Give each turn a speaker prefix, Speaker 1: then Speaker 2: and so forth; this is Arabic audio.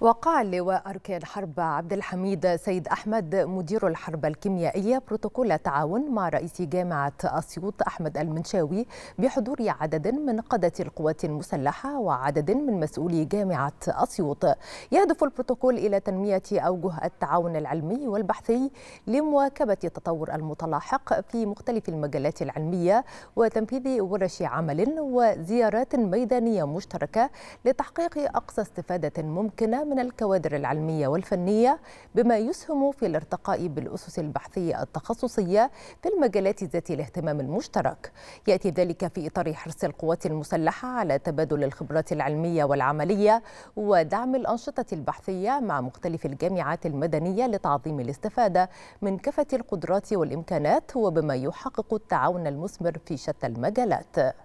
Speaker 1: وقع لواء أركان الحرب عبد الحميد سيد أحمد مدير الحرب الكيميائية بروتوكول تعاون مع رئيس جامعة أسيوط أحمد المنشاوي بحضور عدد من قادة القوات المسلحة وعدد من مسؤولي جامعة أسيوط يهدف البروتوكول إلى تنمية أوجه التعاون العلمي والبحثي لمواكبة التطور المتلاحق في مختلف المجالات العلمية وتنفيذ ورش عمل وزيارات ميدانية مشتركة لتحقيق أقصى استفادة ممكنة من الكوادر العلمية والفنية بما يسهم في الارتقاء بالأسس البحثية التخصصية في المجالات ذات الاهتمام المشترك يأتي ذلك في إطار حرص القوات المسلحة على تبادل الخبرات العلمية والعملية ودعم الأنشطة البحثية مع مختلف الجامعات المدنية لتعظيم الاستفادة من كافة القدرات والإمكانات وبما يحقق التعاون المثمر في شتى المجالات